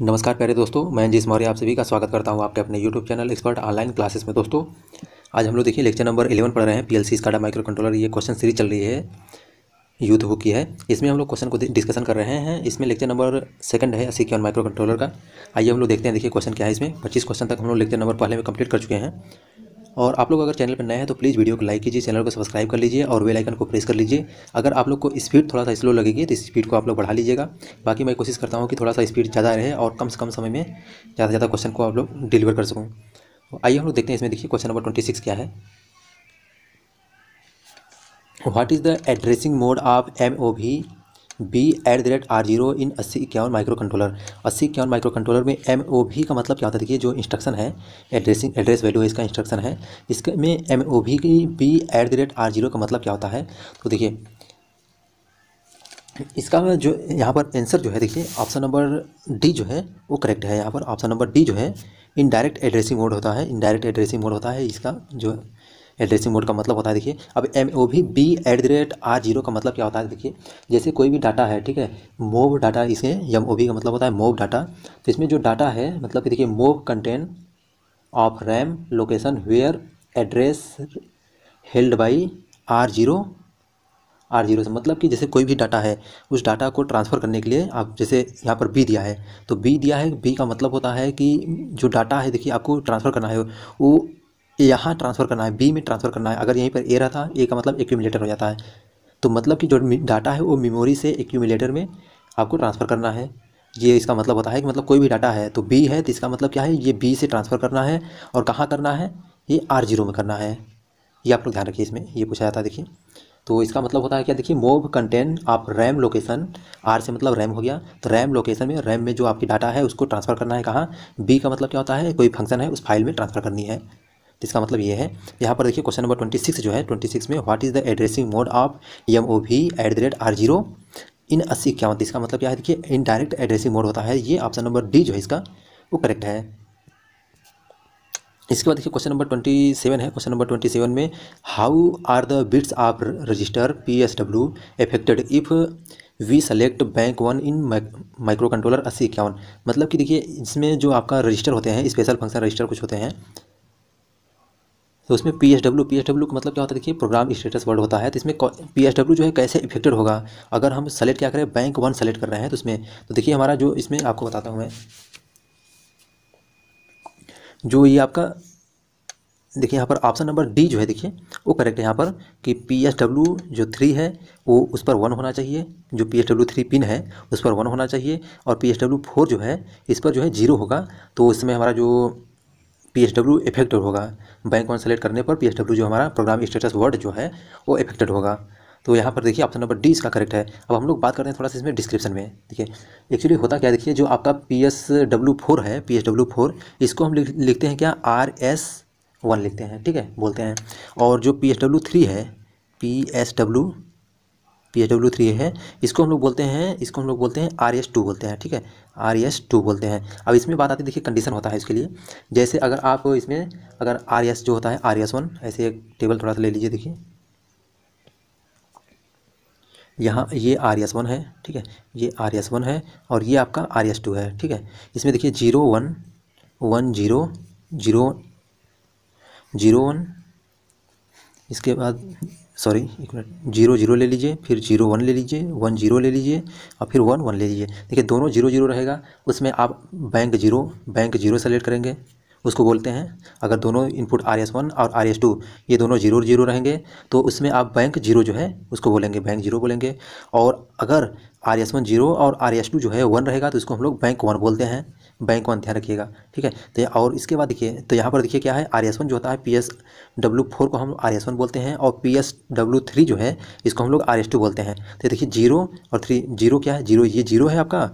नमस्कार प्यारे दोस्तों मैं जिस मौर्य आप सभी का स्वागत करता हूं आपके अपने YouTube channel expert online classes में दोस्तों आज हम लोग देखिए लेक्चर नंबर इलेवन पढ़ रहे हैं पीएलसी स्काडा माइक्रो कंट्रोलर ये क्वेश्चन सीरीज चल रही है यूथ बुक की है इसमें हम लोग क्वेश्चन को डिस्कशन कर रहे हैं इसमें लेक्चर नंबर सेकंड है सी माइक्रो कंट्रोलर का आइए हम लोग देखते हैं देखिए क्वेश्चन क्या है इसमें पच्चीस क्वेश्चन तक हम लोग लेक्चर नंबर पहले में कंप्लीट कर चुके हैं और आप लोग अगर चैनल पर नए हैं तो प्लीज़ वीडियो को लाइक कीजिए चैनल को सब्सक्राइब कर लीजिए और वेलाइकन को प्रेस कर लीजिए अगर आप लोग को स्पीड थोड़ा सा स्लो लगेगी तो स्पीड को आप लोग बढ़ा लीजिएगा बाकी मैं कोशिश करता हूँ कि थोड़ा सा स्पीड ज़्यादा रहे और कम से कम समय में ज़्यादा से ज़्यादा क्वेश्चन को आप लोग डिलीवर कर सकूँ तो आइए हम लोग देखते हैं इसमें देखिए क्वेश्चन नंबर ट्वेंटी सिक्स क्या है what is the addressing mode of M O V B at the rate R zero in अस्सी इक्यावन माइक्रो कंट्रोलर अस्सी इक्यावन माइक्रो कंट्रोलर में एम ओ भी का मतलब क्या होता है देखिए जो इंस्ट्रक्शन है एड्रेसिंग एड्रेस वैल्यू इसका इंस्ट्रक्शन है इसके में एम ओ भी की B at the rate R zero का मतलब क्या होता है तो देखिए इसका जो यहाँ पर आंसर जो है देखिए ऑप्शन नंबर डी जो है वो करेक्ट है यहाँ पर ऑप्शन नंबर डी जो है इनडायरेक्ट एड्रेसिंग मोड होता है इनडायरेक्ट एड्रेसिंग मोड होता है इसका जो एड्रेसिंग मोड का मतलब होता है देखिए अब M O V B at the rate R zero का मतलब क्या होता है देखिए जैसे कोई भी डाटा है ठीक है मोव डाटा इसे एम ओ वी का मतलब होता है मोव डाटा तो इसमें जो डाटा है मतलब कि देखिए move content of RAM location where address held by R zero R zero से मतलब कि जैसे कोई भी डाटा है उस डाटा को ट्रांसफ़र करने के लिए आप जैसे यहाँ पर बी दिया है तो बी दिया है बी का मतलब होता है कि जो डाटा है देखिए आपको ट्रांसफ़र करना है वो यहाँ ट्रांसफ़र करना है बी में ट्रांसफ़र करना है अगर यहीं पर ए रहा था ए का मतलब एक्यूमिलेटर हो जाता है तो मतलब कि जो डाटा है वो मेमोरी से एक्यूमिलेटर में आपको ट्रांसफ़र करना है ये इसका मतलब होता है कि मतलब कोई भी डाटा है तो बी है तो इसका मतलब क्या है ये बी से ट्रांसफ़र करना है और कहाँ करना है ये आर जीरो में करना है ये आप लोग ध्यान रखिए इसमें ये पूछा जाता है देखिए तो इसका मतलब होता है क्या देखिए मोव कंटेंट आप रैम लोकेशन आर से मतलब रैम हो गया तो रैम लोकेशन में रैम में जो आपकी डाटा है उसको ट्रांसफ़र करना है कहाँ बी का मतलब क्या होता है कोई फंक्शन है उस फाइल में ट्रांसफ़र करनी है इसका मतलब ये है यहाँ पर देखिए क्वेश्चन नंबर ट्वेंटी सिक्स जो है ट्वेंटी सिक्स में what is the addressing mode of M O V at the rate R zero in अस्सी इक्यावन इसका मतलब क्या है देखिए इनडायरेक्ट एड्रेसिंग मोड होता है ये ऑप्शन नंबर डी जो है इसका वो करेक्ट है इसके बाद देखिए क्वेश्चन नंबर ट्वेंटी सेवन है क्वेश्चन नंबर ट्वेंटी सेवन में how are the bits of register P S W affected if we select bank one in microcontroller अस्सी इक्यावन मतलब कि देखिए इसमें जो आपका रजिस्टर होते हैं स्पेशल फंक्शन रजिस्टर कुछ होते हैं तो उसमें P S W P S W का मतलब क्या होता है देखिए प्रोग्राम स्टेटस वर्ड होता है तो इसमें पी एस डब्ल्यू जो है कैसे इफेक्टेड होगा अगर हम सेलेक्ट क्या करें बैंक वन सेलेक्ट कर रहे हैं तो उसमें तो देखिए हमारा जो इसमें आपको बताता हूँ मैं जो ये आपका देखिए यहाँ पर ऑप्शन नंबर डी जो है देखिए वो करेक्ट है यहाँ पर कि पी एस डब्ल्यू जो थ्री है वो उस पर वन होना चाहिए जो P S W three pin है उस पर वन होना चाहिए और पी एच डब्ल्यू फोर जो है इस पर जो है जीरो होगा तो इसमें हमारा जो पी एच डब्ल्यू इफेक्टेड होगा बैंक वन सेलेक्ट करने पर पी एच डब्ल्यू जो हमारा प्रोग्राम स्टेटस वर्ड जो है वो इफेक्टेड होगा तो यहाँ पर देखिए ऑप्शन नंबर डी इसका करेक्ट है अब हम लोग बात करते हैं थोड़ा सा इसमें डिस्क्रिप्शन में देखिए एक्चुअली होता क्या देखिए जो आपका P S W four P H H four फोर इसको हम लिखते हैं क्या आर एस वन लिखते हैं ठीक है बोलते हैं और जो पी एच डब्ल्यू थ्री है P S W P H W three है इसको हम लोग बोलते हैं इसको हम लोग बोलते हैं आर एस टू बोलते हैं ठीक है आर एस टू बोलते हैं अब इसमें बात आती है देखिए कंडीशन होता है इसके लिए जैसे अगर आप इसमें अगर आर एस जो होता है आर एस वन ऐसे एक टेबल थोड़ा सा ले लीजिए देखिए यहाँ ये आर एस वन है ठीक है ये आर एस वन है और ये आपका आर एस टू है ठीक है इसमें देखिए zero one one zero zero zero one इसके बाद सॉरी एक मिनट जीरो जीरो ले लीजिए फिर जीरो वन ले लीजिए वन जीरो ले लीजिए और फिर वन वन ले लीजिए देखिए दोनों जीरो जीरो रहेगा उसमें आप bank zero bank zero select करेंगे उसको बोलते हैं अगर दोनों इनपुट आर एस वन और आर एस टू ये दोनों जीरो जीरो रहेंगे तो उसमें आप बैंक जीरो जो है उसको बोलेंगे बैंक जीरो बोलेंगे और अगर आर एस वन जीरो और आर एस टू जो है वन रहेगा तो इसको हम लोग बैंक वन बोलते हैं बैंक वन ध्यान रखिएगा ठीक है तो और इसके बाद देखिए तो यहाँ पर देखिए क्या है आर एस वन जो होता है पी एस डब्ल्यू फोर को हम आर एस वन बोलते हैं और पी एस डब्ल्यू थ्री जो है इसको हम लोग आर एस टू बोलते हैं तो देखिए जीरो और थ्री जीरो क्या है जीरो ये जीरो है आपका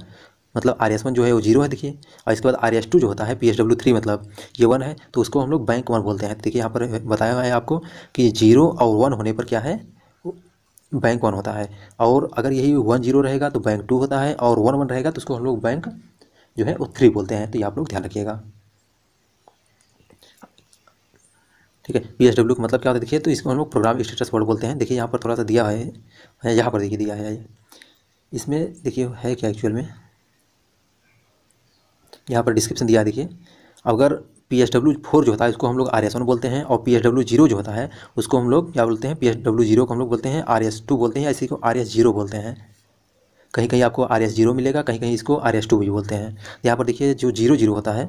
मतलब आर एस वन जो है वो जीरो है देखिए और इसके बाद आर एस टू जो होता है पी एच डब्ल्यू थ्री मतलब ये वन है तो उसको हम लोग बैंक वन बोलते हैं देखिए यहाँ पर बताया हुआ है आपको कि जीरो और वन होने पर क्या है बैंक वन होता है और अगर यही वन जीरो रहेगा तो बैंक टू होता है और वन वन रहेगा तो उसको हम लोग बैंक जो है वो थ्री बोलते हैं तो ये आप लोग ध्यान रखिएगा ठीक है पी एच डब्ल्यू का मतलब क्या होता है देखिए तो इसको हम लोग प्रोग्राम स्टेटस वर्ड बोलते हैं देखिए यहाँ पर थोड़ा सा दिया है यहाँ पर देखिए दिया है इसमें देखिए है क्या एक्चुअल में यहाँ पर डिस्क्रिप्शन दिया देखिए अगर पी एच डब्ल्यू फोर जो होता है इसको हम लोग आर एस वन बोलते हैं और पी एच डब्ल्यू जीरो जो होता है उसको हम लोग क्या बोलते हैं पी एच डब्ल्यू जीरो को हम लोग बोलते हैं आर एस टू बोलते हैं या इसी को आर एस जीरो बोलते हैं कहीं कहीं आपको आर एस जीरो मिलेगा कहीं कहीं इसको आर एस टू भी बोलते हैं यहाँ पर देखिए जो जीरो जीरो होता है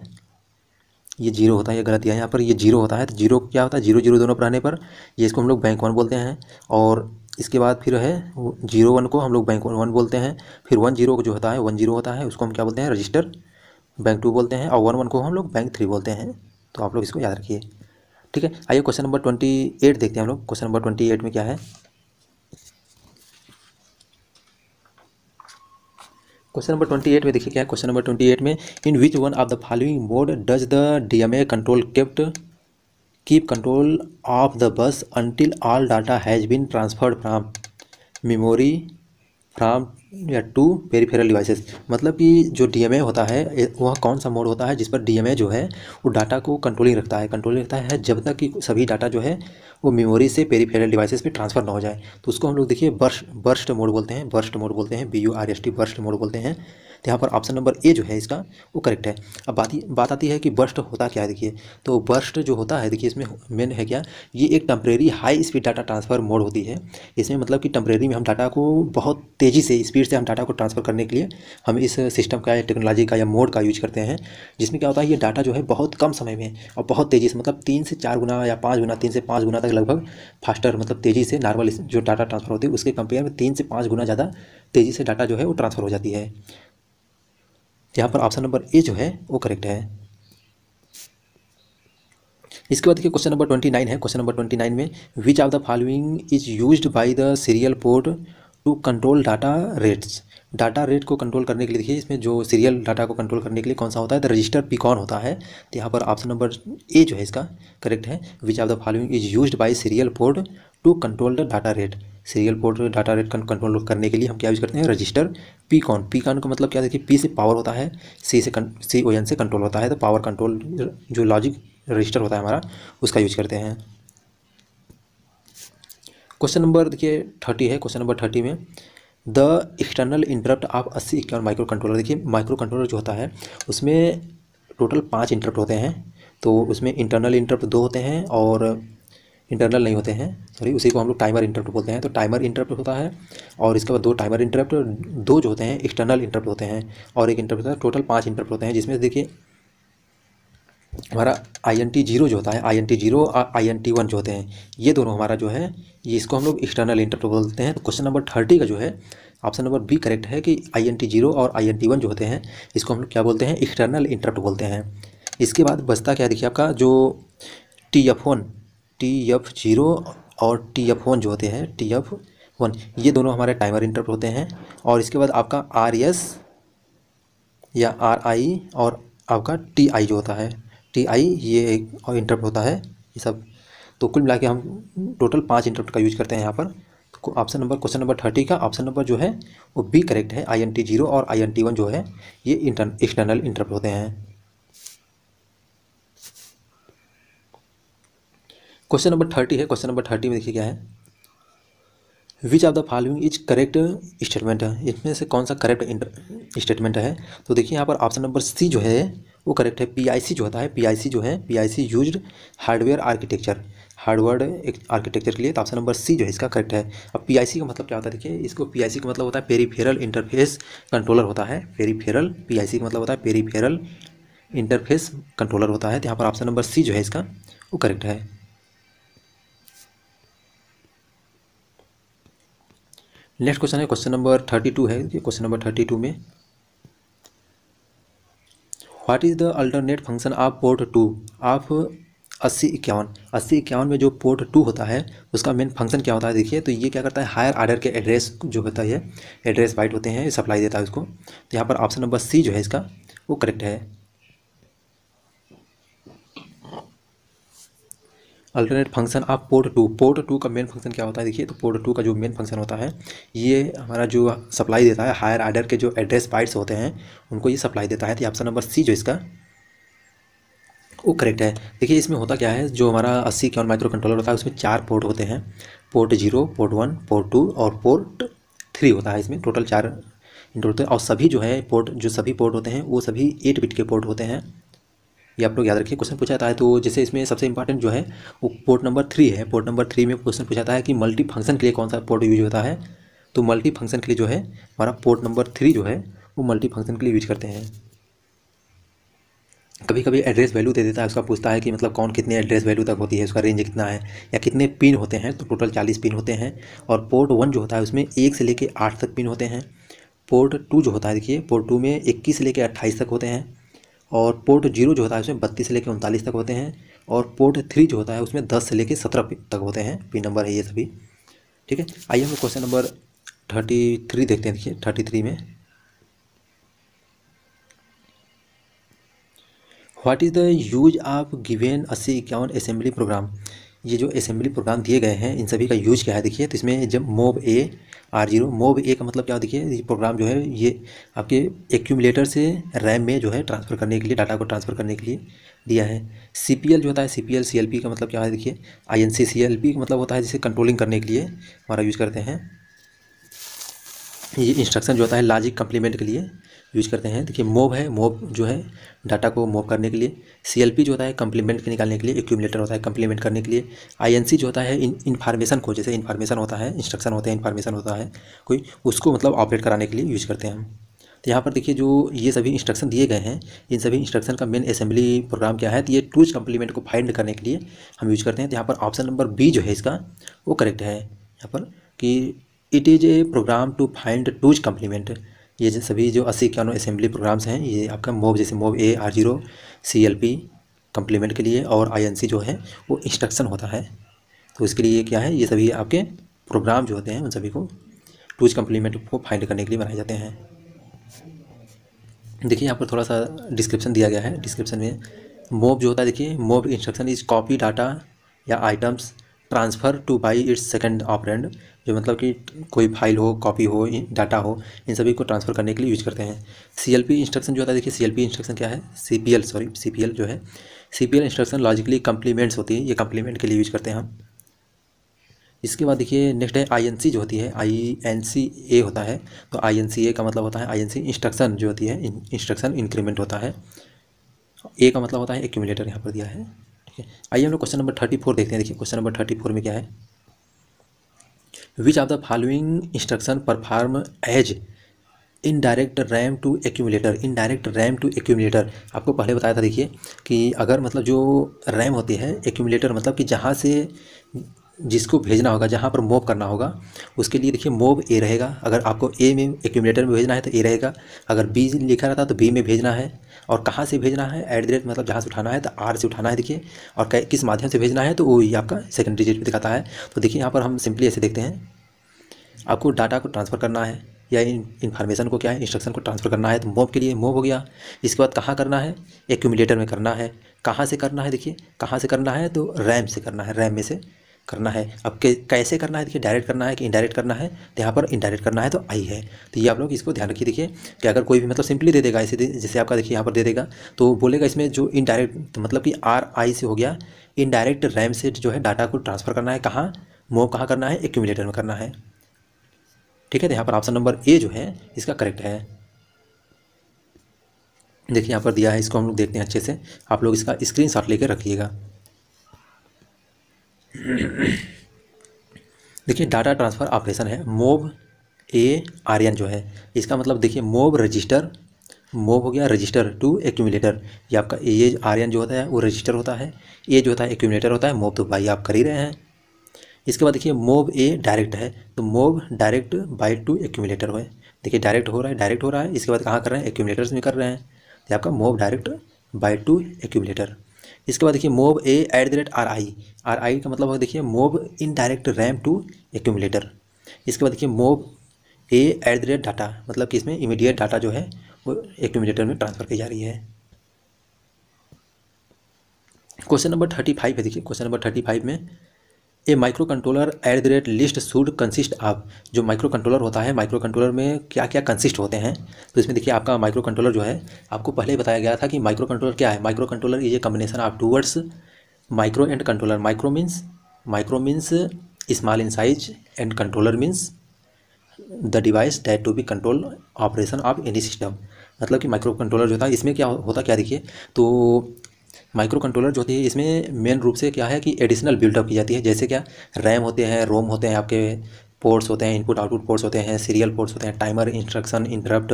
ये जीरो होता है ये गलत है यहाँ पर ये जीरो होता है तो जीरो क्या होता है जीरो जीरो दोनों पर आने पर ये इसको हम लोग बैंक वन बोलते हैं और इसके बाद फिर है जीरो वन को हम लोग बैंक वन बोलते हैं फिर वन जीरो जो होता है वन जीरो होता है उसको हम क्या बोलते हैं रजिस्टर बैंक टू बोलते हैं और वन वन को हम लोग बैंक थ्री बोलते हैं तो आप लोग इसको याद रखिए ठीक है आइए क्वेश्चन नंबर ट्वेंटी एट देखते हैं हम लोग क्वेश्चन नंबर ट्वेंटी एट में क्या है क्वेश्चन नंबर ट्वेंटी एट में देखिए क्या है क्वेश्चन नंबर ट्वेंटी एट में in which one of the following mode does the D M A control kept keep control of the bus until all data has been transferred from memory from या to peripheral devices मतलब कि जो DMA होता है वह कौन सा mode होता है जिस पर डीएमए जो है वो डाटा को कंट्रोलिंग रखता है कंट्रोलिंग रखता है जब तक कि सभी डाटा जो है वो मेमोरी से पेरीफेरल डिवाइसेस पे ट्रांसफर ना हो जाए तो उसको हम लोग देखिए बर्स्ट बर्स्ट मोड बोलते हैं बर्स्ट मोड बोलते हैं B U R S T burst mode बोलते हैं तो यहाँ पर ऑप्शन नंबर ए जो है इसका वो करेक्ट है अब बात बात आती है कि बर्स्ट होता क्या है देखिए तो बर्स्ट जो होता है देखिए इसमें मेन है क्या ये एक temporary high speed data transfer mode होती है इसमें मतलब कि टेम्परेरी में हम डाटा को बहुत तेज़ी से स्पीड से हम डाटा को ट्रांसफ़र करने के लिए हम इस सिस्टम का या टेक्नोलॉजी का या मोड का यूज करते हैं जिसमें क्या होता है ये डाटा जो है बहुत कम समय में और बहुत तेज़ी से मतलब तीन से चार गुना या पाँच गुना तीन से पाँच गुना तक लगभग फास्टर मतलब तेज़ी से नॉर्मल जो डाटा ट्रांसफ़र होती है उसके कंपेयर में तीन से पाँच गुना ज़्यादा तेज़ी से डाटा जो है वो ट्रांसफ़र हो जाती है यहाँ पर ऑप्शन नंबर ए जो है वो करेक्ट है इसके बाद देखिए क्वेश्चन नंबर ट्वेंटी नाइन है क्वेश्चन नंबर ट्वेंटी नाइन में which of the following is use by the serial port to control data rates data rate को कंट्रोल करने के लिए देखिए इसमें जो सीरियल डाटा को कंट्रोल करने के लिए कौन सा होता है द रजिस्टर पिकॉन होता है तो यहाँ पर ऑप्शन नंबर ए जो है इसका करेक्ट है which of the following is use by serial port to control the data rate serial port data rate control करने के लिए हम क्या यूज़ करते हैं register PCON PCON का मतलब क्या देखिए पी से पावर होता है सी से सी ओ एन से कंट्रोल होता है तो पावर कंट्रोल जो लॉजिक रजिस्टर होता है हमारा उसका यूज करते हैं क्वेश्चन नंबर देखिए थर्टी है क्वेश्चन नंबर थर्टी में द एक्सटर्नल इंटरप्ट ऑफ अस्सी इक्यावन माइक्रो कंट्रोलर देखिए माइक्रो कंट्रोलर जो होता है उसमें टोटल पाँच इंटरप्ट होते हैं तो उसमें इंटरनल इंटरप्ट दो होते हैं और इंटरनल नहीं होते हैं सॉरी उसी को हम लोग टाइमर इंटरप्ट बोलते हैं तो टाइमर इंटरप्ट होता है और इसके बाद दो टाइमर इंटरप्ट दो जो होते हैं एक्सटर्नल इंटरप्ट होते हैं और एक इंटरप्ट होता है टोटल पाँच इंटरप्ट होते हैं जिसमें देखिए हमारा आई एन टी जीरो जो होता है आई एन टी जीरो और आई एन टी वन जो होते हैं ये दोनों हमारा जो है ये इसको हम लोग एक्सटर्नल इंटरप्ट बोलते हैं तो क्वेश्चन नंबर थर्टी का जो है ऑप्शन नंबर बी करेक्ट है कि आई एन टी जीरो और आई एन टी वन जो होते हैं इसको हम लोग क्या बोलते हैं एक्सटर्नल इंटरप्ट बोलते हैं इसके बाद बचता क्या देखिए आपका जो T F one T F zero और टी एफ वन जो होते हैं टी एफ वन ये दोनों हमारे टाइमर इंटरप्ट होते हैं और इसके बाद आपका आर एस या आर आई और आपका टी आई जो होता है टी आई ये एक और इंटरप्ट होता है ये सब तो कुल मिला के हम टोटल पाँच इंटरप्ट का यूज करते हैं यहाँ पर तो option number question number thirty का ऑप्शन नंबर जो है वो बी करेक्ट है आई एन टी जीरो और आई एन टी वन जो है ये इंटर एक्सटर्नल इंटरप्ट होते हैं क्वेश्चन नंबर थर्टी है क्वेश्चन नंबर थर्टी में देखिए क्या है which of the following is correct statement है इसमें से कौन सा करेक्ट स्टेटमेंट है तो देखिए यहाँ पर ऑप्शन नंबर सी जो है वो करेक्ट है पीआईसी जो होता है पीआईसी जो है PIC use hardware architecture hardware architecture के लिए तो ऑप्शन नंबर सी जो है इसका करेक्ट है अब पीआईसी का मतलब क्या होता है देखिए इसको पीआईसी का मतलब होता है पेरीफेरल इंटरफेस कंट्रोलर होता है पेरीफेरल पीआईसी का मतलब होता है पेरीफेरल इंटरफेस कंट्रोलर होता है तो यहाँ पर ऑप्शन नंबर सी जो है इसका वो करेक्ट है नेक्स्ट क्वेश्चन है क्वेश्चन नंबर थर्टी टू है क्वेश्चन नंबर थर्टी टू में what is the alternate function of port two of अस्सी इक्यावन अस्सी इक्यावन में जो पोर्ट टू होता है उसका मेन फंक्शन क्या होता है देखिए तो ये क्या करता है हायर आर्डर के एड्रेस जो होता है एड्रेस वाइट होते हैं सप्लाई देता है उसको तो यहाँ पर ऑप्शन नंबर सी जो है इसका वो करेक्ट है alternate function of port two port two का मेन फंक्शन क्या होता है देखिए तो पोर्ट टू का जो मेन फंक्शन होता है ये हमारा जो सप्लाई देता है हायर आर्डर के जो एड्रेस बाइट्स होते हैं उनको ये सप्लाई देता है तो ऑप्शन नंबर सी जो इसका वो करेक्ट है देखिए इसमें होता क्या है जो हमारा अस्सी के माइक्रो कंट्रोलर होता है उसमें चार पोर्ट होते हैं port zero port one port two और पोर्ट थ्री होता है इसमें टोटल चार इंटर होते हैं और सभी जो है पोर्ट जो सभी पोर्ट होते हैं वो सभी एट बिट के पोर्ट होते हैं ये आप लोग याद रखिए क्वेश्चन पूछा जाता है तो जैसे इसमें सबसे इंपॉर्टेंट जो है वो पोर्ट नंबर थ्री है पोर्ट नंबर थ्री में क्वेश्चन पूछा है कि मल्टी फंक्शन के लिए कौन सा पोर्ट यूज होता है तो मल्टी फंक्शन के लिए जो है हमारा पोर्ट नंबर थ्री जो है वो मल्टी फंक्शन के लिए यूज करते हैं कभी कभी एड्रेस वैल्यू दे देता है उसका पूछता है कि मतलब कौन कितने एड्रेस वैल्यू तक होती है उसका रेंज कितना है या कितने पिन होते हैं तो टोटल चालीस पिन होते हैं और पोर्ट वन जो होता है उसमें एक से लेकर आठ तक पिन होते हैं पोर्ट टू जो होता है देखिए पोर्ट टू में इक्कीस से लेकर अट्ठाईस तक होते हैं और पोर्ट जीरो जो होता है उसमें बत्तीस से लेकर उनतालीस तक होते हैं और पोर्ट थ्री जो होता है उसमें दस से लेकर सत्रह तक होते हैं पिन नंबर है ये सभी ठीक है आइए हम क्वेश्चन नंबर थर्टी थ्री देखते हैं देखिए थर्टी थ्री में what is the use of given अस्सी इक्यावन असेंबली प्रोग्राम ये जो असेंबली प्रोग्राम दिए गए हैं इन सभी का यूज क्या है देखिए तो इसमें जब mov A R zero mov A का मतलब क्या देखिए ये प्रोग्राम जो है ये आपके एक्यूमलेटर से रैम में जो है ट्रांसफ़र करने के लिए डाटा को ट्रांसफ़र करने के लिए दिया है सी पी एल जो होता है C P L C L P का मतलब क्या है देखिए I N C C L P का मतलब होता है जिसे कंट्रोलिंग करने के लिए हमारा यूज़ करते हैं ये इंस्ट्रक्शन जो होता है लॉजिक कंप्लीमेंट के लिए यूज करते हैं देखिए मोब है मोब जो है डाटा को मोब करने के लिए सी जो होता है कंप्लीमेंट के निकालने के लिए एक्यूमलेटर होता है कंप्लीमेंट करने के लिए आई जो होता है इन्फॉर्मेशन को जैसे इन्फॉर्मेशन होता है इंस्ट्रक्शन होता है इन्फॉर्मेशन होता है कोई उसको मतलब ऑपरेट कराने के लिए यूज करते हैं हम तो यहाँ पर देखिए जो ये सभी इंस्ट्रक्शन दिए गए हैं इन सभी इंस्ट्रक्शन का मेन असेंबली प्रोग्राम क्या है तो ये टूज कंप्लीमेंट को फाइंड करने के लिए हम यूज करते हैं तो यहाँ पर ऑप्शन नंबर बी जो है इसका वो करेक्ट है यहाँ पर कि it is a program to find two's complement ये जो सभी जो अस्सी इक्यानवे असेंबली प्रोग्राम्स हैं ये आपका मोब जैसे mov A R zero C L P complement के लिए और आई एन सी जो है वो इंस्ट्रक्शन होता है तो इसके लिए क्या है ये सभी आपके प्रोग्राम जो होते हैं उन सभी को टूज कम्प्लीमेंट को फाइंड करने के लिए बनाए जाते हैं देखिए यहाँ पर थोड़ा सा डिस्क्रिप्शन दिया गया है डिस्क्रिप्शन में मोब जो होता है देखिए mov instruction is copy data या items transfer to by its second operand जो मतलब कि कोई फाइल हो कॉपी हो डाटा हो इन सभी को ट्रांसफ़र करने के लिए यूज करते हैं सी एल पी इंस्ट्रक्शन जो होता है देखिए सी एल पी इंस्ट्रक्शन क्या है C P L sorry C P L जो है C P L instruction logically complements होती है ये कम्प्लीमेंट के लिए यूज करते हैं हम इसके बाद देखिए नेक्स्ट है सी जो होती है ए होता है तो ए का मतलब होता है सी इंस्ट्रक्शन जो होती है इंस्ट्रक्शन इंक्रीमेंट होता है ए का मतलब होता है एक्यूमुलेटर यहाँ पर दिया है ठीक है आइए हम लोग क्वेश्चन नंबर थर्टी फोर देखते हैं देखिए क्वेश्चन नंबर थर्टी फोर में क्या है which are the following instruction perform as indirect RAM to accumulator indirect RAM to accumulator आपको पहले बताया था देखिए कि अगर मतलब जो रैम होती है एक्यूमुलेटर मतलब कि जहाँ से जिसको भेजना होगा जहाँ पर मोव करना होगा उसके लिए देखिए मोव ए रहेगा अगर आपको ए में एक्यूमुलेटर में भेजना है तो ए रहेगा अगर बी लिखा रहता तो बी में भेजना है और कहाँ से भेजना है एट द रेट मतलब जहाँ से उठाना है तो आर से उठाना है देखिए और किस माध्यम से भेजना है तो वो आपका सेकेंड डिजिट में दिखाता है तो देखिए यहाँ पर हम सिंपली ऐसे देखते हैं आपको डाटा को ट्रांसफ़र करना है या इन्फॉर्मेशन को क्या है इंस्ट्रक्शन को ट्रांसफ़र करना है तो मोव के लिए मोव हो गया इसके बाद कहाँ करना है एक्यूमिलेटर में करना है कहाँ से करना है देखिए कहाँ से करना है तो रैम से करना है रैम में से करना है अब के कैसे करना है देखिए डायरेक्ट करना है कि इनडायरेक्ट करना है तो यहाँ पर इनडायरेक्ट करना है तो आई है तो ये आप लोग इसको ध्यान रखिए देखिए कि अगर कोई भी मतलब सिंपली दे देगा ऐसे दे, जैसे आपका देखिए यहाँ पर दे देगा तो बोलेगा इसमें जो इनडायरेक्ट तो मतलब कि आर आई से हो गया इनडायरेक्ट रैम से जो है डाटा को ट्रांसफ़र करना है कहाँ मोव कहाँ करना है एक्यूमिलेटर में करना है ठीक है तो यहाँ पर ऑप्शन नंबर ए जो है इसका करेक्ट है देखिए यहाँ पर दिया है इसको हम लोग देखते हैं अच्छे से आप लोग इसका स्क्रीन शॉट लेकर रखिएगा देखिए डाटा ट्रांसफ़र ऑपरेशन है मोब ए आर्यन जो है इसका मतलब देखिए मोब रजिस्टर मोब हो गया रजिस्टर टू एक्यूमिलेटर ये आपका ए आर्यन जो होता है वो रजिस्टर होता है ए जो होता है एक्यूमिलेटर होता है मोब तो बाई आप कर ही रहे हैं इसके बाद देखिए मोब ए डायरेक्ट है तो mov direct by to accumulator हो देखिए डायरेक्ट हो रहा है डायरेक्ट हो रहा है इसके बाद कहाँ कर रहे हैं एक्यूमिलेटर्स में कर रहे हैं तो आपका mov direct by to accumulator इसके बाद देखिए mov A at the rate R I R I का मतलब देखिए mov indirect RAM to accumulator इसके बाद देखिए mov A at the rate data मतलब कि इसमें इमीडिएट डाटा जो है वो एक्यूमलेटर में ट्रांसफ़र की जा रही है क्वेश्चन नंबर थर्टी फाइव है देखिए क्वेश्चन नंबर थर्टी फाइव में a micro controller at the rate list should consist आप जो माइक्रो कंट्रोलर होता है माइक्रो कंट्रोलर में क्या क्या कंसिस्ट होते हैं तो इसमें देखिए आपका माइक्रो कंट्रोलर जो है आपको पहले ही बताया गया था कि माइक्रो कंट्रोलर क्या है micro controller is a combination of two words micro and controller micro means micro means small in size and controller means the device that to be control operation of any system मतलब कि micro controller जो था इसमें क्या होता क्या देखिए तो माइक्रो कंट्रोलर जो होती है इसमें मेन रूप से क्या है कि एडिशनल बिल्डअप की जाती है जैसे क्या रैम होते हैं रोम होते हैं आपके पोर्ट्स होते हैं इनपुट आउटपुट पोर्ट्स होते हैं सीरियल पोर्ट्स होते हैं टाइमर इंस्ट्रक्शन इंटरप्ट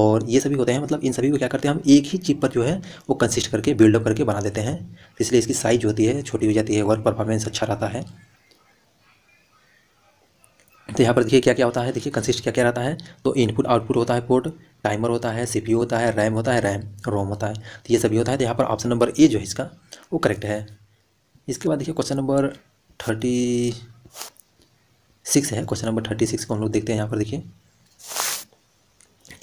और ये सभी होते हैं मतलब इन सभी को क्या करते हैं हम एक ही चिप पर जो है वो कंसिस्ट करके बिल्डअप करके बना देते हैं इसलिए इसकी साइज होती है छोटी हो जाती है वर्क परफॉर्मेंस अच्छा रहता है तो यहाँ पर देखिए क्या क्या होता है देखिए कंसिस्ट क्या क्या रहता है तो इनपुट आउटपुट होता है पोर्ट टाइमर होता है सी होता है रैम होता है रैम रोम होता है तो ये सभी होता है तो यहाँ पर ऑप्शन नंबर ए जो है इसका वो करेक्ट है इसके बाद देखिए क्वेश्चन नंबर थर्टी है क्वेश्चन नंबर थर्टी को हम लोग देखते हैं यहाँ पर देखिए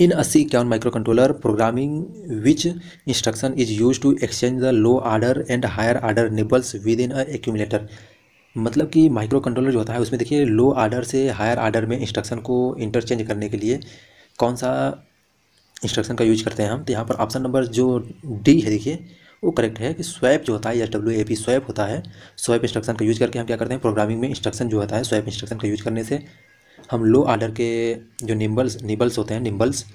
इन अस्सी इक्यावन micro controller programming which instruction is use to exchange the low order and higher order nibbles with in a मतलब कि माइक्रो कंट्रोलर जो होता है उसमें देखिए लो आर्डर से हायर आर्डर में इंस्ट्रक्शन को इंटरचेंज करने के लिए कौन सा इंस्ट्रक्शन का यूज करते हैं हम तो यहाँ पर ऑप्शन नंबर जो डी है देखिए वो करेक्ट है कि स्वैप जो होता है S W A P swap होता है स्वैप इंस्ट्रक्शन का यूज करके हम क्या करते हैं प्रोग्रामिंग में इंस्ट्रक्शन जो होता है स्वैप इंस्ट्रक्शन का यूज करने से हम लो आर्डर के जो निम्बल्स निबल्स होते हैं निम्बल्स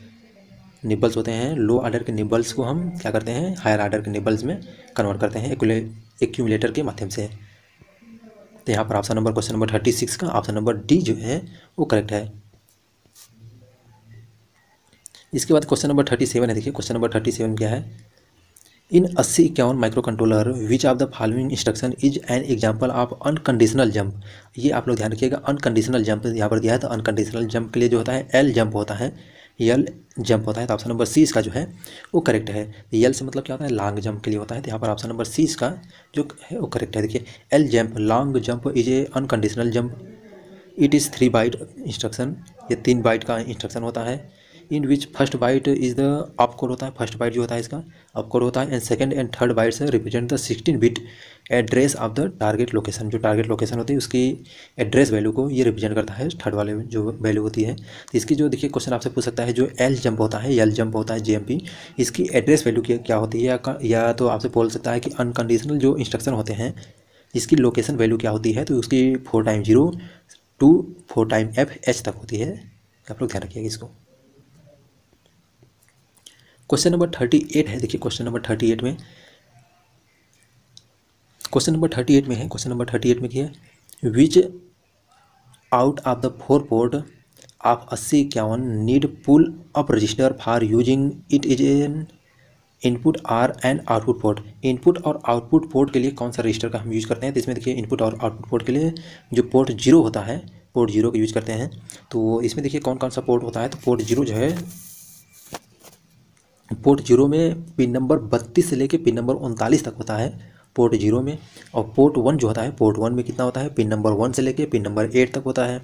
निबल्स होते हैं लो आर्डर के निबल्स को हम क्या करते हैं हायर आर्डर के निबल्स में कन्वर्ट करते हैं एक्यूमुलेटर के माध्यम से तो यहाँ पर option number question number thirty six का ऑप्शन नंबर डी जो है वो करेक्ट है इसके बाद क्वेश्चन नंबर थर्टी सेवन है देखिए क्वेश्चन नंबर थर्टी सेवन क्या है इन अस्सी इक्यावन micro controller which of the following instruction is an example of unconditional jump ये आप लोग ध्यान रखिएगा अनकंडीशनल जंप यहाँ पर दिया है तो अनकंडीशनल जंप के लिए जो होता है एल जंप होता है यल जंप होता है तो ऑप्शन नंबर सी इसका जो है वो करेक्ट है तो यल से मतलब क्या होता है लॉन्ग जंप के लिए होता है तो यहाँ पर ऑप्शन नंबर सी इसका जो है वो करेक्ट है देखिए L jump long jump is a unconditional jump it is three byte instruction ये तीन बाइट का इंस्ट्रक्शन होता है in which first byte is the op code होता है फर्स्ट बाइट जो होता है इसका अप कोड होता है एंड सेकंड एंड थर्ड से represent the sixteen bit address of the target location जो टारगेट लोकेशन होती है उसकी एड्रेस वैल्यू को ये रिप्रेजेंट करता है थर्ड वाले जो वैल्यू होती है तो इसकी जो देखिए क्वेश्चन आपसे पूछ सकता है जो एल जंप होता है एल जंप होता है जे इसकी एड्रेस वैल्यू क्या होती है या तो आपसे बोल सकता है कि अनकंडीशनल जो इंस्ट्रक्शन होते हैं इसकी लोकेशन वैल्यू क्या होती है तो उसकी four time zero to four time F H तक होती है आप लोग ध्यान रखिएगा इसको क्वेश्चन नंबर थर्टी एट है देखिए क्वेश्चन नंबर थर्टी एट में क्वेश्चन नंबर थर्टी एट में है क्वेश्चन नंबर थर्टी एट में क्या है which out of the four port of अस्सी इक्यावन need pull up register for using it is an input or and output port input और output port के लिए कौन सा रजिस्टर का हम यूज़ करते हैं तो इसमें देखिए इनपुट और आउटपुट पोर्ट के लिए जो पोर्ट जीरो होता है पोर्ट जीरो का यूज़ करते हैं तो इसमें देखिए कौन कौन सा पोर्ट होता है तो पोर्ट जीरो जो है पोर्ट जीरो में पिन नंबर बत्तीस से लेकर पिन नंबर उनतालीस तक होता है पोर्ट जीरो में और पोर्ट वन जो होता है पोर्ट वन में कितना होता है पिन नंबर वन से लेकर पिन नंबर एट तक होता है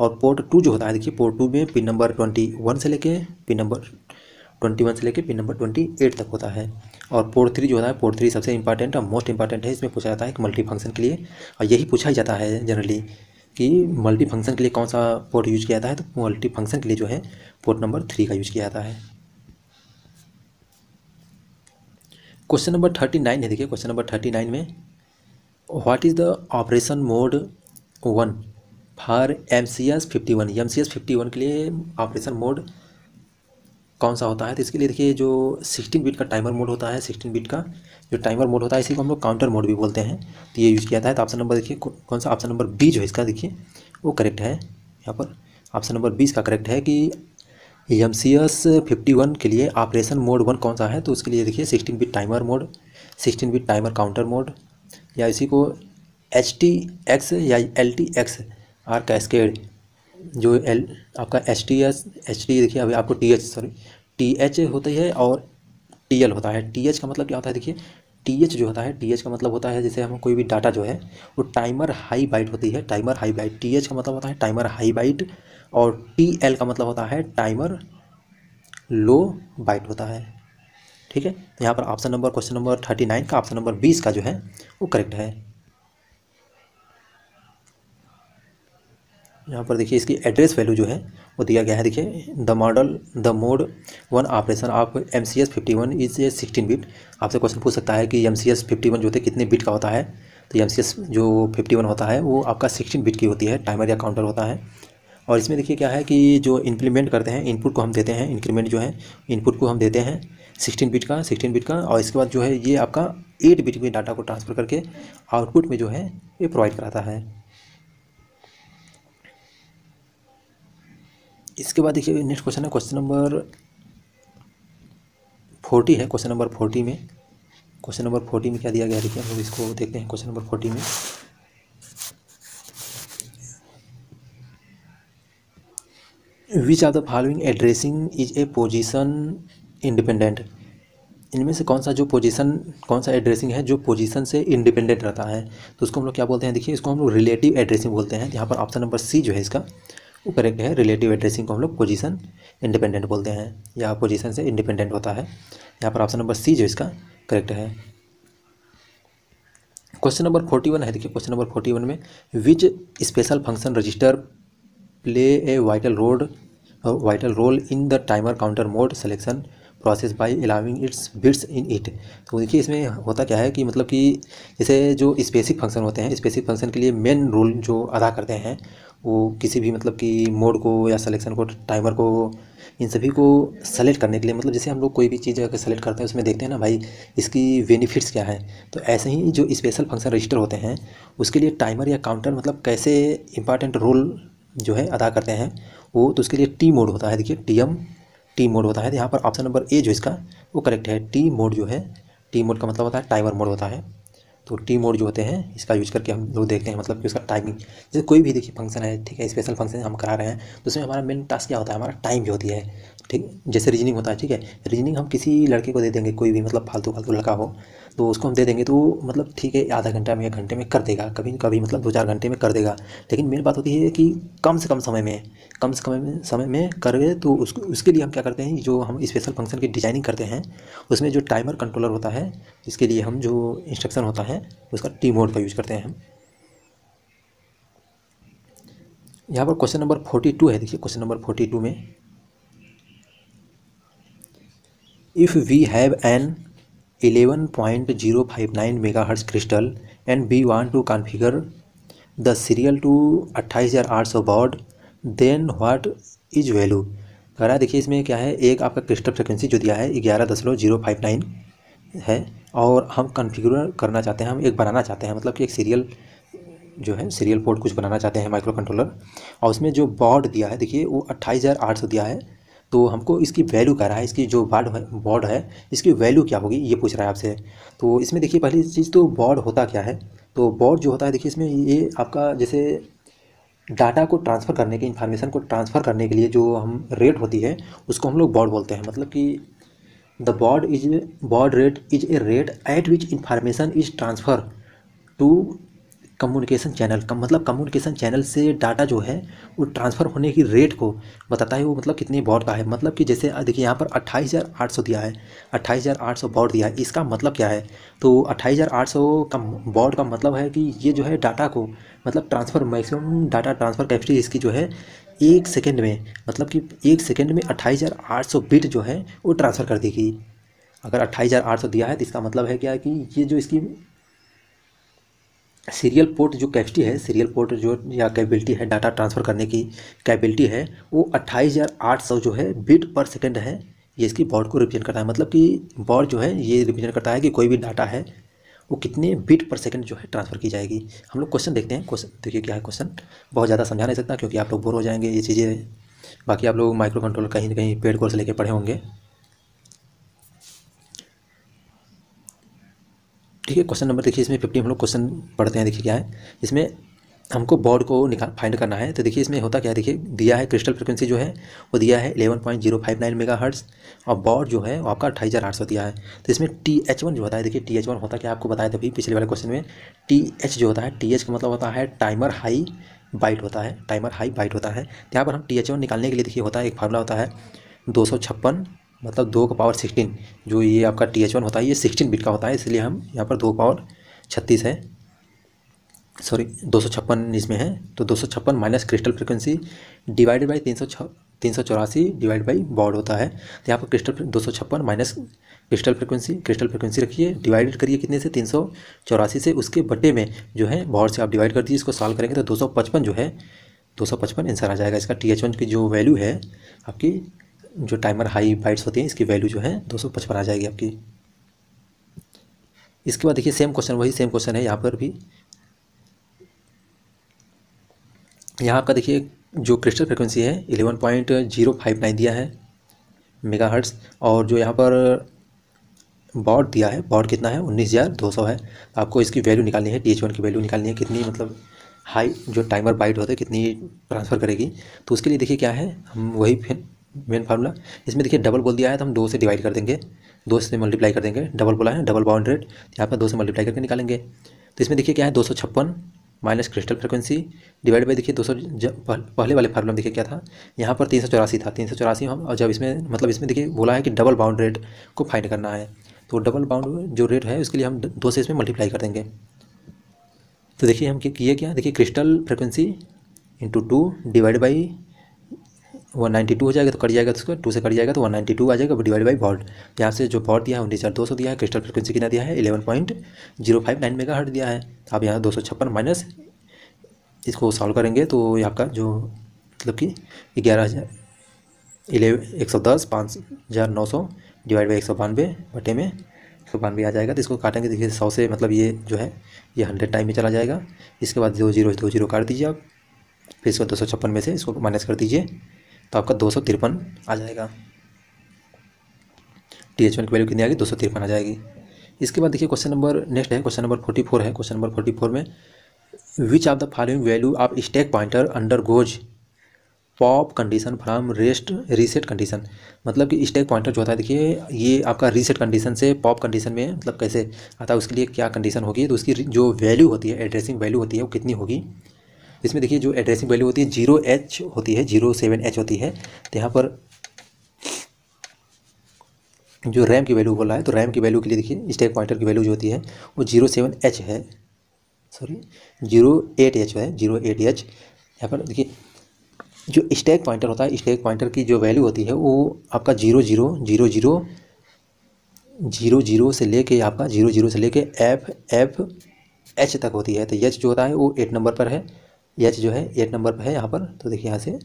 और पोर्ट टू जो होता है देखिए पोर्ट टू में पिन नंबर ट्वेंटी वन से लेकर पिन नंबर ट्वेंटी वन से लेकर पिन नंबर ट्वेंटी एट तक होता है और पोर्ट थ्री जो होता है पोर्ट थ्री सबसे इंपॉर्टेंट और मोस्ट इंपॉर्टेंट है इसमें पूछा जाता है कि मल्टी फंक्शन के लिए और यही पूछा ही जाता है जनरली कि मल्टी फंक्शन के लिए कौन सा पोर्ट यूज़ किया जाता है तो मल्टी फंक्शन के लिए जो है पोर्ट नंबर थ्री का यूज़ किया जाता है क्वेश्चन नंबर थर्टी नाइन है देखिए क्वेश्चन नंबर थर्टी नाइन में what is the operation mode one for M C S fifty one M C S fifty one के लिए ऑपरेशन मोड कौन सा होता है तो इसके लिए देखिए जो सिक्सटीन बिट का टाइमर मोड होता है सिक्सटीन बिट का जो टाइमर मोड होता है इसी को हम लोग काउंटर मोड भी बोलते हैं तो ये यूज़ किया जाता है तो ऑप्शन नंबर देखिए कौन सा ऑप्शन नंबर बी जो है इसका देखिए वो करेक्ट है यहाँ पर ऑप्शन नंबर बीस का करेक्ट है कि M C S fifty one के लिए ऑपरेशन मोड वन कौन सा है तो उसके लिए देखिए sixteen bit timer mode sixteen bit timer counter mode या इसी को एच टी एक्स या L T X R cascade जो एल आपका H T S H T देखिए अभी आपको T H sorry T H होती है और टी एल होता है टी एच का मतलब क्या होता है देखिए टी एच जो होता है टी एच का मतलब होता है जैसे हम कोई भी डाटा जो है वो टाइमर हाई बाइट होती है timer high byte T H का मतलब होता है टाइमर हाई बाइट और टी एल का मतलब होता है टाइमर लो बाइट होता है ठीक है यहाँ पर option number question number thirty nine का ऑप्शन नंबर बीस का जो है वो करेक्ट है यहाँ पर देखिए इसकी एड्रेस वैल्यू जो है वो दिया गया है देखिए the model the mode one operation of M C S fifty one is a sixteen bit आपसे क्वेश्चन पूछ सकता है कि M C S fifty one जो है कितने बिट का होता है तो एम सी एस जो फिफ्टी वन होता है वो आपका सिक्सटीन बिट की होती है टाइमर या काउंटर होता है और इसमें देखिए क्या है कि जो इंप्लीमेंट करते हैं इनपुट को हम देते हैं इंक्रीमेंट जो है इनपुट को हम देते हैं सिक्सटीन बिट का सिक्सटीन बिट का और इसके बाद जो है ये आपका एट बिट में डाटा को ट्रांसफ़र करके आउटपुट में जो है ये प्रोवाइड कराता है इसके बाद देखिए नेक्स्ट क्वेश्चन है क्वेश्चन नंबर फोर्टी है क्वेश्चन नंबर फोर्टी में क्वेश्चन नंबर फोर्टी में क्या दिया गया देखिए हम लोग इसको देखते हैं क्वेश्चन नंबर फोर्टी में which are the following addressing is a position independent इनमें से कौन सा जो पोजीशन कौन सा एड्रेसिंग है जो पोजीशन से इंडिपेंडेंट रहता है तो उसको हम लोग क्या बोलते हैं देखिए इसको हम लोग रिलेटिव एड्रेसिंग बोलते हैं यहाँ पर ऑप्शन नंबर सी जो है इसका वो करेक्ट है रिलेटिव एड्रेसिंग को हम लोग पोजीशन इंडिपेंडेंट बोलते हैं या पोजीशन से इंडिपेंडेंट होता है यहाँ पर ऑप्शन नंबर सी जो इसका करेक्ट है क्वेश्चन नंबर फोर्टी वन है देखिए क्वेश्चन नंबर फोर्टी वन में which special function register play a vital road vital role in the timer counter mode selection process by allowing its bits in it तो देखिए इसमें होता क्या है कि मतलब कि जैसे जो स्पेसिक फंक्शन होते हैं स्पेसिक फंक्शन के लिए मेन रोल जो अदा करते हैं वो किसी भी मतलब कि मोड को या सलेक्शन को टाइमर को इन सभी को सेलेक्ट करने के लिए मतलब जैसे हम लोग कोई भी चीज़ अगर सेलेक्ट करते हैं उसमें देखते हैं ना भाई इसकी बेनिफिट्स क्या है तो ऐसे ही जो स्पेशल फंक्शन रजिस्टर होते हैं उसके लिए टाइमर या काउंटर मतलब कैसे इंपॉर्टेंट रोल जो है अदा करते हैं वो तो उसके लिए टी मोड होता है देखिए टी एम टी मोड होता है यहाँ पर ऑप्शन नंबर ए जो इसका वो करेक्ट है टी मोड जो है टी मोड का मतलब होता है टाइमर मोड होता है तो टी मोड जो होते हैं इसका यूज करके हम लोग देखते हैं मतलब कि उसका टाइमिंग जैसे कोई भी देखिए फंक्शन है ठीक है स्पेशल फंक्शन हम करा रहे हैं तो उसमें हमारा मेन टास्क क्या होता है हमारा टाइम जो होती है ठीक जैसे रीजनिंग होता है ठीक है रीजनिंग हम किसी लड़के को दे देंगे कोई भी मतलब फालतू फालतू लड़का हो तो उसको हम दे देंगे तो मतलब ठीक है आधा घंटा में एक घंटे में कर देगा कभी कभी मतलब दो चार घंटे में कर देगा लेकिन मेन बात होती है कि कम से कम समय में कम से कम में समय में कर गए तो उसको उसके लिए हम क्या करते हैं जो हम स्पेशल फंक्शन की डिजाइनिंग करते हैं उसमें जो टाइमर कंट्रोलर होता है इसके लिए हम जो इंस्ट्रक्शन होता है उसका टी मोड का यूज़ करते हैं हम यहाँ पर क्वेश्चन नंबर फोर्टी टू है देखिए क्वेश्चन नंबर फोर्टी टू में if we have an 11.059 MHz crystal and we want to configure the serial to 28800 baud then what is value कह रहा है देखिए इसमें क्या है एक आपका क्रिस्टल फ्रिक्वेंसी जो दिया है ग्यारह दशमलव जीरो फाइव नाइन है और हम कॉन्फिगर करना चाहते हैं हम एक बनाना चाहते हैं मतलब कि एक सीरियल जो है सीरियल पोर्ट कुछ बनाना चाहते हैं माइक्रो कंट्रोलर और उसमें जो बॉड दिया है देखिए वो अट्ठाईस हज़ार आठ सौ दिया है तो हमको इसकी वैल्यू कह रहा है इसकी जो वार्ड है है इसकी वैल्यू क्या होगी ये पूछ रहा है आपसे तो इसमें देखिए पहली चीज़ तो बॉड होता क्या है तो बॉड जो होता है देखिए इसमें ये आपका जैसे डाटा को ट्रांसफ़र करने के इन्फॉर्मेशन को ट्रांसफ़र करने के लिए जो हम रेट होती है उसको हम लोग बॉड बोलते हैं मतलब कि the baud is baud rate is a rate at which information is transfer to communication channel कम मतलब कम्युनिकेशन चैनल से डाटा जो है वो ट्रांसफ़र होने की रेट को बताता है वो मतलब कितने बॉट का है मतलब कि जैसे देखिए यहाँ पर अट्ठाईस हज़ार आठ सौ दिया है अट्ठाईस हज़ार आठ सौ बॉड दिया है इसका मतलब क्या है तो अट्ठाईस हज़ार आठ सौ का बॉड का मतलब है कि ये जो है डाटा को मतलब transfer maximum data transfer capacity इसकी जो है एक सेकेंड में मतलब कि एक सेकेंड में अट्ठाईस हज़ार आठ सौ बिट जो है वो ट्रांसफ़र कर देगी अगर अट्ठाईस हज़ार आठ सौ दिया है तो इसका मतलब है क्या कि ये जो इसकी सीरियल पोर्ट जो कैपेसिटी है सीरियल पोर्ट जो या कैपेबिलिटी है डाटा ट्रांसफ़र करने की कैपेबिलिटी है वो सौ जो है बिट पर सेकंड है ये इसकी बॉर्ड को रिप्रेजेंट करता है मतलब कि बॉर्ड जो है ये रिप्रेजेंट करता है कि कोई भी डाटा है वो कितने बिट पर सेकंड जो है ट्रांसफ़र की जाएगी हम लोग क्वेश्चन देखते हैं क्वेश्चन देखिए क्या है क्वेश्चन बहुत ज़्यादा समझा नहीं सकता क्योंकि आप लोग बोर हो जाएंगे ये चीज़ें बाकी आप लोग माइक्रो कंट्रोल कहीं ना कहीं पेड कोर्स लेके पढ़े होंगे ठीक है क्वेश्चन नंबर देखिए इसमें फिफ्टी हम लोग क्वेश्चन पढ़ते हैं देखिए क्या है इसमें हमको बॉड को निकाल फाइंड करना है तो देखिए इसमें होता क्या है देखिए दिया है क्रिस्टल फ्रिक्वेंसी जो है वो दिया है eleven point zero five nine mega hertz और बॉड जो है वो आपका अट्ठाईस हज़ार आठ सौ दिया है तो इसमें टी एच वन जो होता है देखिए टी एच वन होता क्या आपको बताया था अभी पिछले वाले क्वेश्चन में टी एच जो होता है टी एच का मतलब होता है टाइमर हाई बाइट होता है टाइमर हाई बाइट होता है तो यहाँ पर हम टी एच वन निकालने के लिए देखिए होता है एक फार्मूला होता है दो सौ छप्पन मतलब दो का पावर सिक्सटीन जो ये आपका टी एच वन होता है ये सिक्सटीन बिट का होता है इसलिए हम यहाँ पर दो पावर छत्तीस है सॉरी दो सौ छप्पन इसमें है तो दो सौ छप्पन minus crystal frequency divide by तीन सौ छ तीन सौ चौरासी डिवाइड बाई बॉड होता है तो यहाँ पर क्रिस्टल दो सौ छप्पन minus crystal frequency crystal frequency रखिए डिवाइडेड करिए कितने से तीन सौ चौरासी से उसके बड्डे में जो है बॉड से आप डिवाइड कर दीजिए इसको सॉल्व करेंगे तो दो सौ पचपन जो है दो सौ पचपन आंसर आ जाएगा इसका टी एच वन की जो वैल्यू है आपकी जो टाइमर हाई बाइट्स होती हैं इसकी वैल्यू जो है दो आ जाएगी आपकी इसके बाद देखिए सेम क्वेश्चन वही सेम क्वेश्चन है यहाँ पर भी यहाँ आपका देखिए जो क्रिस्टल फ्रिक्वेंसी है eleven point zero five nine दिया है मेगा हर्ट्स और जो यहाँ पर बॉड दिया है बॉड कितना है उन्नीस हज़ार दो सौ है तो आपको इसकी वैल्यू निकालनी है टी एच वन की वैल्यू निकालनी है कितनी मतलब हाई जो टाइमर बाइट होता है कितनी ट्रांसफ़र करेगी तो उसके लिए देखिए क्या है हम वही फिर मेन फार्मूला इसमें देखिए डबल बोल दिया है तो हम दो से डिवाइड कर देंगे दो से मल्टीप्लाई कर देंगे डबल बोला है डबल बाउंड रेट तो यहाँ पर दो से मल्टीप्लाई करके निकालेंगे तो इसमें देखिए क्या है दो सौ छप्पन minus crystal frequency divide by देखिए दो सौ पहले वाले फार्मूला में देखिए क्या था यहाँ पर तीन सौ चौरासी था तीन सौ चौरासी हम और जब इसमें मतलब इसमें देखिए बोला है कि डबल बाउंड रेट को फाइंड करना है तो डबल बाउंड जो रेट है उसके लिए हम दो से इसमें मल्टीप्लाई कर देंगे तो देखिए हम किए क्या देखिए crystal frequency into two divide by one ninety two हो जाएगा तो कट जाएगा तो उसको टू से कट जाएगा तो वन नाइन्टी टू आ जाएगा डिवाइड बाई वॉल्ट यहाँ से जो वॉल्ट दिया है उन्नीस हज़ार दो सौ दिया है क्रिस्टल फ्रिक्वेंसी कितना दिया है eleven point zero five nine mega hertz दिया है आप यहाँ दो सौ छप्पन माइनस इसको सॉल्व करेंगे तो यहाँ आपका जो मतलब कि ग्यारह हज़ार इलेवन एक सौ दस पाँच हज़ार नौ सौ डिवाइड बाई एक सौ बानवे बटे में एक सौ बानवे आ जाएगा तो इसको काटेंगे देखिए सौ से मतलब ये जो है ये हंड्रेड टाइम में चला जाएगा इसके बाद दो जीरो दो जीरो काट दीजिए आप फिर इसको दो सौ छप्पन में से इसको माइनस कर दीजिए तो आपका दो सौ तिरपन आ जाएगा टी एच वन की वैल्यू कितनी आएगी दो सौ तिरपन आ जाएगी इसके बाद देखिए क्वेश्चन नंबर नेक्स्ट है क्वेश्चन नंबर फोर्टी फोर है क्वेश्चन नंबर फोर्टी फोर में which of the following value of stack pointer undergoes pop condition from rest reset condition मतलब कि स्टैक पॉइंटर जो होता है देखिए ये आपका रीसेट कंडीशन से पॉप कंडीशन में मतलब कैसे आता है उसके लिए क्या कंडीशन होगी तो उसकी जो वैल्यू होती है एड्रेसिंग वैल्यू होती है वो कितनी होगी इसमें देखिए जो एड्रेसिंग वैल्यू होती है जीरो एच होती है जीरो सेवन एच होती है तो यहाँ पर जो रैम की वैल्यू बोला है तो रैम की वैल्यू के लिए देखिए स्टैक पॉइंटर की वैल्यू जो होती है वो जीरो सेवन एच है सॉरी जीरो एट एच है जीरो एट एच यहाँ पर देखिए जो स्टैक पॉइंटर होता है स्टैक पॉइंटर की जो वैल्यू होती है वो आपका zero zero zero zero zero zero से लेके आपका जीरो जीरो से लेके एफ एफ एच तक होती है तो एच जो होता है वो एट नंबर पर है एच जो है एट नंबर पर है यहाँ पर तो देखिए यहाँ से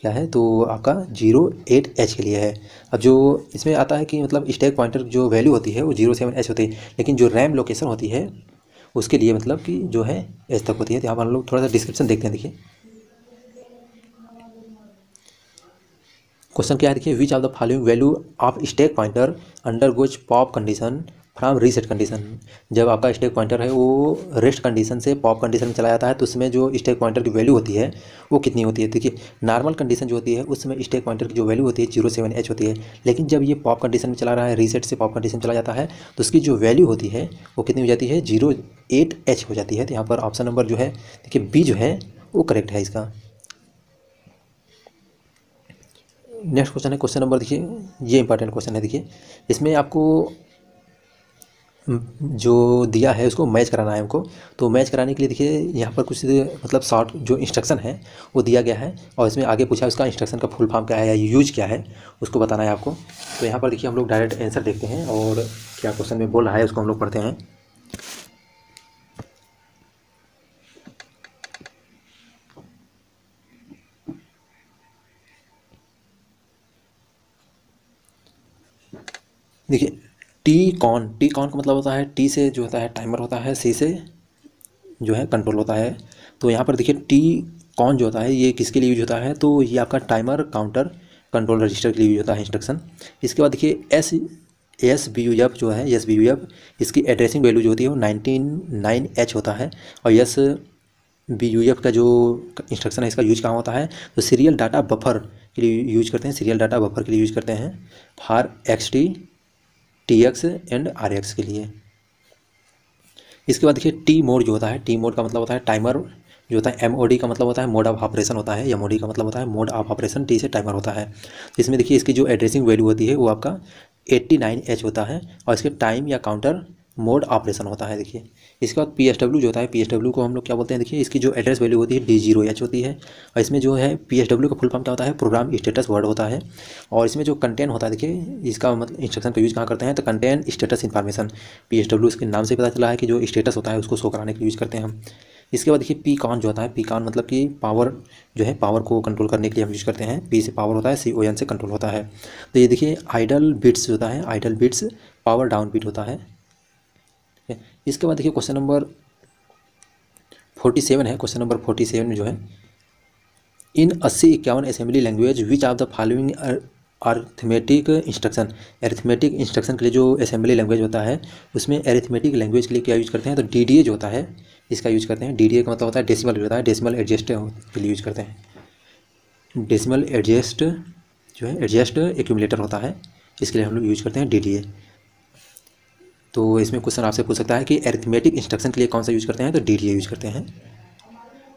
क्या है तो आपका जीरो एट एच के लिए है अब जो इसमें आता है कि मतलब स्टैक पॉइंटर जो वैल्यू होती है वो जीरो सेवन एच होती है लेकिन जो रैम लोकेशन होती है उसके लिए मतलब कि जो है एच तक होती है तो यहाँ पर हम लोग थोड़ा सा डिस्क्रिप्शन देखते हैं देखिए क्वेश्चन क्या है देखिए which of the following value of stack pointer undergoes pop condition from reset condition जब आपका स्टेक पॉइंटर है वो रेस्ट कंडीशन से पॉप कंडीशन में चला जाता है तो उसमें जो स्टेक पॉइंटर की वैल्यू होती है वो कितनी होती है देखिए नॉर्मल कंडीशन जो होती है उसमें स्टेक पॉइंटर की जो वैल्यू होती है जीरो सेवन एच होती है लेकिन जब ये पॉप कंडीशन में चला रहा है रीसेट से पॉप कंडीशन चला जाता है तो उसकी जो वैल्यू होती है वो कितनी हो जाती है जीरो एट एच हो जाती है तो यहाँ पर ऑप्शन नंबर जो है देखिए बी जो है वो करेक्ट है इसका नेक्स्ट क्वेश्चन है क्वेश्चन नंबर देखिए ये इंपॉर्टेंट क्वेश्चन है देखिए इसमें आपको जो दिया है उसको मैच कराना है हमको तो मैच कराने के लिए देखिए यहाँ पर कुछ मतलब शॉर्ट जो इंस्ट्रक्शन है वो दिया गया है और इसमें आगे पूछा है उसका इंस्ट्रक्शन का फुल फॉर्म क्या है या यूज क्या है उसको बताना है आपको तो यहाँ पर देखिए हम लोग डायरेक्ट आंसर देखते हैं और क्या क्वेश्चन में बोल रहा है उसको हम लोग पढ़ते हैं देखिए टी कॉन टी कॉन का मतलब होता है टी से जो होता है टाइमर होता है सी से जो है कंट्रोल होता है तो यहाँ पर देखिए टी कॉन जो होता है ये किसके लिए यूज होता है तो ये आपका टाइमर काउंटर कंट्रोल रजिस्टर के लिए यूज होता है इंस्ट्रक्शन इसके बाद देखिए S S B U F जो है एस बी यू एफ इसकी एड्रेसिंग वैल्यू जो होती है वो नाइनटीन नाइन एच होता है और यस बी यू एफ का जो इंस्ट्रक्शन है इसका यूज कहाँ होता है तो सीरियल डाटा बफर के लिए यूज करते हैं सीरियल डाटा बफर के लिए यूज करते हैं for X T T X and R X के लिए इसके बाद देखिए टी मोड जो होता है टी मोड का मतलब होता है टाइमर जो होता है एम का मतलब होता है मोड ऑफ ऑपरेशन होता है एम का मतलब होता है मोड ऑफ ऑपरेशन टी से टाइमर होता है इसमें देखिए इसकी जो एड्रेसिंग वैल्यू होती है वो आपका नाइन एच होता है और इसके टाइम या काउंटर मोड ऑपरेशन होता है देखिए इसके बाद पी एस डब्ल्यू जो होता है पी एस डब्ल्यू को हम लोग क्या बोलते हैं देखिए इसकी जो एड्रेस वैल्यू होती है डी जीरो एच होती है और इसमें जो है पी एस डब्ल्यू का फुल फॉर्म क्या होता है प्रोग्राम स्टेटस वर्ड होता है और इसमें जो कंटेंट होता है देखिए इसका मतलब इंस्ट्रक्शन का यूज़ कहाँ करते हैं तो content status information P S W इसके नाम से पता चला है कि जो स्टेटस होता है उसको शो कराने के यूज़ करते हैं हम इसके बाद देखिए पी कॉन जो होता है पी कॉन मतलब कि पावर जो है पावर को कंट्रोल करने के लिए हम यूज़ करते हैं पी से पावर होता है सी ओ एन से कंट्रोल होता है तो ये देखिए आइडल बिट्स होता है idle bits power down bit होता है इसके बाद देखिए क्वेश्चन नंबर फोर्टी सेवन है क्वेश्चन नंबर फोर्टी सेवन जो है इन अस्सी इक्यावन assembly language which of the following arithmetic instruction arithmetic instruction के लिए जो असेंबली लैंग्वेज होता है उसमें एरिथमेटिक लैंग्वेज के लिए क्या यूज़ करते हैं तो डी डी ए जो होता है इसका यूज़ करते हैं डी डी ए का मतलब होता है डेसिमल जो होता है डेसिमल एडजस्ट के लिए यूज़ करते हैं डेसिमल एडजस्ट जो है एडजस्ट एक्यूमलेटर होता है इसके लिए हम लोग यूज़ करते हैं डी डी ए तो इसमें क्वेश्चन आपसे पूछ सकता है कि एरिथमेटिक इंस्ट्रक्शन के लिए कौन सा यूज़ करते हैं तो डी यूज़ करते हैं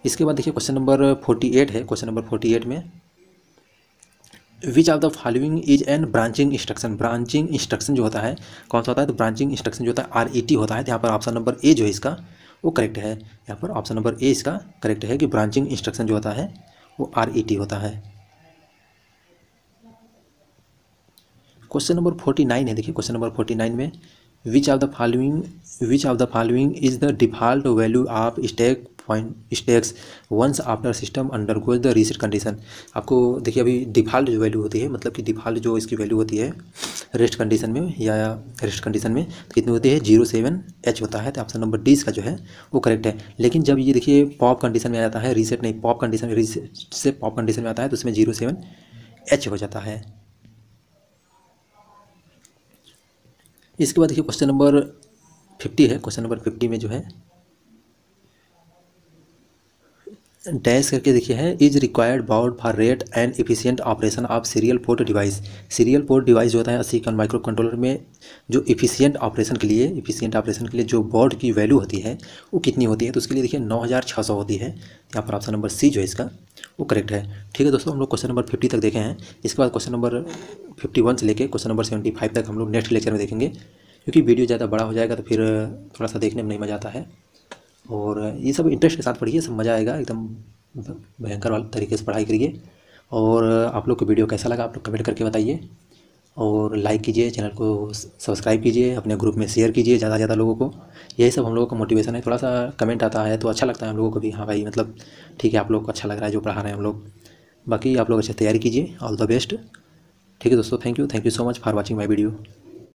इसके बाद देखिए क्वेश्चन नंबर फोर्टी एट है क्वेश्चन नंबर फोर्टी एट में which of the following is an branching instruction branching instruction जो होता है कौन सा होता है तो ब्रांचिंग इंस्ट्रक्शन जो होता है आर ई टी होता है तो यहाँ पर ऑप्शन नंबर ए जो है इसका वो करेक्ट है यहाँ पर ऑप्शन नंबर ए इसका करेक्ट है कि ब्रांचिंग इंस्ट्रक्शन जो होता है वो आर ई टी होता है क्वेश्चन नंबर फोर्टी नाइन है देखिए क्वेश्चन नंबर फोर्टी नाइन में which of the following which of the following is the default value of stack point stacks once after system undergoes the reset condition आपको देखिए अभी default जो value होती है मतलब कि डिफॉल्ट जो इसकी वैल्यू होती है रेस्ट कंडीशन में या रेस्ट कंडीशन में तो कितनी होती है जीरो सेवन एच होता है तो ऑप्शन नंबर डी इसका जो है वो करेक्ट है लेकिन जब ये देखिए पॉप कंडीशन में आ जाता है रीसेट नहीं पॉप कंडीशन में रीसेट से पॉप कंडीशन में आता है तो उसमें जीरो सेवन एच हो जाता है इसके बाद देखिए क्वेश्चन नंबर फिफ्टी है क्वेश्चन नंबर फिफ्टी में जो है डैश करके देखिए है is required baud for rate and efficient operation of serial port device serial port device जो होता है अस्सी कन माइक्रो कंट्रोलर में जो इफिशियंट ऑपरेशन के लिए इफिशियंट ऑपरेशन के लिए जो बॉर्ड की वैल्यू होती है वो कितनी होती है तो उसके लिए देखिए नौ हज़ार छः सौ होती है यहाँ पर ऑप्शन नंबर सी जो है इसका वो करेक्ट है ठीक है दोस्तों हम लोग क्वेश्चन नंबर फिफ्टी तक देखे हैं इसके बाद क्वेश्चन नंबर फिफ्टी वन से लेकर क्वेश्चन नंबर सेवेंटी फाइव तक हम लोग नेक्स्ट लेक्चर में देखेंगे क्योंकि वीडियो ज़्यादा बड़ा हो जाएगा तो फिर थोड़ा सा देखने में नहीं मज़ा आता है और ये सब इंटरेस्ट के साथ पढ़िए सब मज़ा आएगा एकदम भयंकर वाले तरीके से पढ़ाई करिए और आप लोग को वीडियो कैसा लगा आप लोग कमेंट करके बताइए और लाइक कीजिए चैनल को सब्सक्राइब कीजिए अपने ग्रुप में शेयर कीजिए ज़्यादा से ज़्यादा लोगों को यही सब हम लोगों का मोटिवेशन है थोड़ा सा कमेंट आता है तो अच्छा लगता है हम लोगों को भी हाँ भाई मतलब ठीक है आप लोग को अच्छा लग रहा है जो पढ़ा रहे हैं हम लोग बाकी आप लोग अच्छे तैयारी कीजिए ऑल द बेस्ट ठीक है दोस्तों thank you thank you so much for watching my video